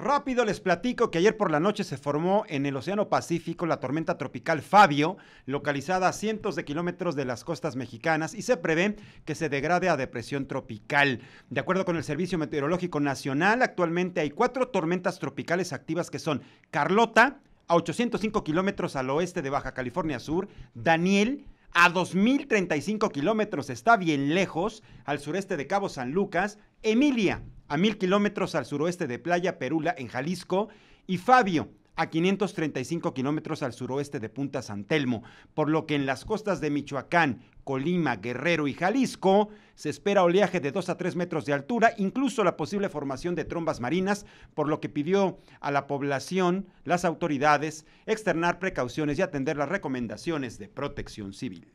Rápido les platico que ayer por la noche se formó en el Océano Pacífico la tormenta tropical Fabio, localizada a cientos de kilómetros de las costas mexicanas y se prevé que se degrade a depresión tropical. De acuerdo con el Servicio Meteorológico Nacional, actualmente hay cuatro tormentas tropicales activas que son Carlota, a 805 kilómetros al oeste de Baja California Sur, Daniel, a 2.035 kilómetros, está bien lejos, al sureste de Cabo San Lucas, Emilia, a 1.000 kilómetros al suroeste de Playa Perula, en Jalisco, y Fabio, a 535 kilómetros al suroeste de Punta San Telmo, por lo que en las costas de Michoacán, Colima, Guerrero y Jalisco. Se espera oleaje de 2 a 3 metros de altura, incluso la posible formación de trombas marinas, por lo que pidió a la población, las autoridades, externar precauciones y atender las recomendaciones de protección civil.